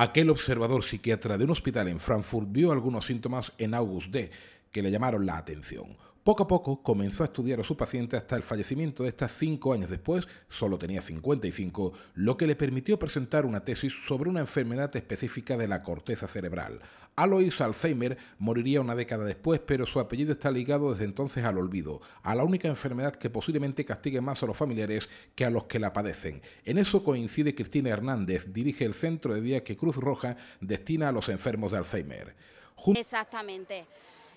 Aquel observador psiquiatra de un hospital en Frankfurt vio algunos síntomas en August D que le llamaron la atención. Poco a poco comenzó a estudiar a su paciente hasta el fallecimiento de estas cinco años después, solo tenía 55, lo que le permitió presentar una tesis sobre una enfermedad específica de la corteza cerebral. Alois Alzheimer moriría una década después, pero su apellido está ligado desde entonces al olvido, a la única enfermedad que posiblemente castigue más a los familiares que a los que la padecen. En eso coincide Cristina Hernández, dirige el centro de día que Cruz Roja destina a los enfermos de Alzheimer. Exactamente.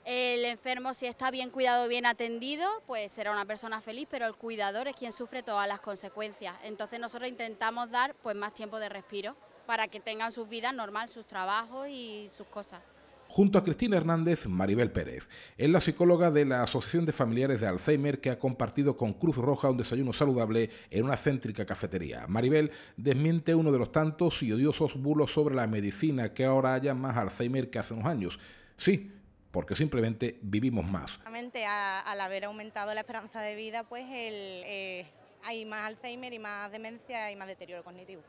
El enfermo, si está bien cuidado, bien atendido, pues será una persona feliz, pero el cuidador es quien sufre todas las consecuencias. Entonces nosotros intentamos dar pues más tiempo de respiro para que tengan sus vidas normal, sus trabajos y sus cosas junto a Cristina Hernández Maribel Pérez. Es la psicóloga de la Asociación de Familiares de Alzheimer que ha compartido con Cruz Roja un desayuno saludable en una céntrica cafetería. Maribel desmiente uno de los tantos y odiosos bulos sobre la medicina que ahora haya más Alzheimer que hace unos años. Sí, porque simplemente vivimos más. Al haber aumentado la esperanza de vida, pues eh, hay más Alzheimer y más demencia y más deterioro cognitivo.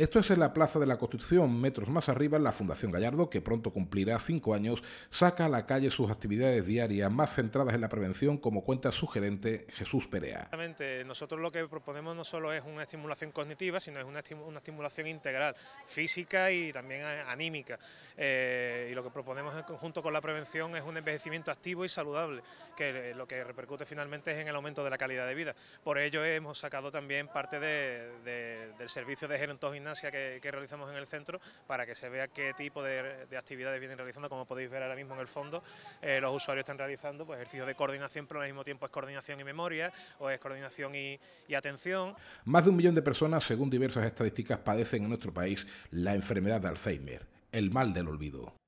Esto es en la Plaza de la Constitución, metros más arriba, la Fundación Gallardo, que pronto cumplirá cinco años, saca a la calle sus actividades diarias más centradas en la prevención, como cuenta su gerente Jesús Perea. Exactamente, nosotros lo que proponemos no solo es una estimulación cognitiva, sino es una, estimulación integral, física y también anímica. Eh, y lo que proponemos en conjunto con la prevención es un envejecimiento activo y saludable, que eh, lo que repercute finalmente es en el aumento de la calidad de vida. Por ello hemos sacado también parte del servicio de gerontología que, realizamos en el centro para que se vea qué tipo de, actividades vienen realizando, como podéis ver ahora mismo en el fondo, eh, los usuarios están realizando pues, ejercicios de coordinación, pero al mismo tiempo es coordinación y memoria, o es coordinación y atención. Más de un millón de personas, según diversas estadísticas, padecen en nuestro país la enfermedad de Alzheimer, el mal del olvido.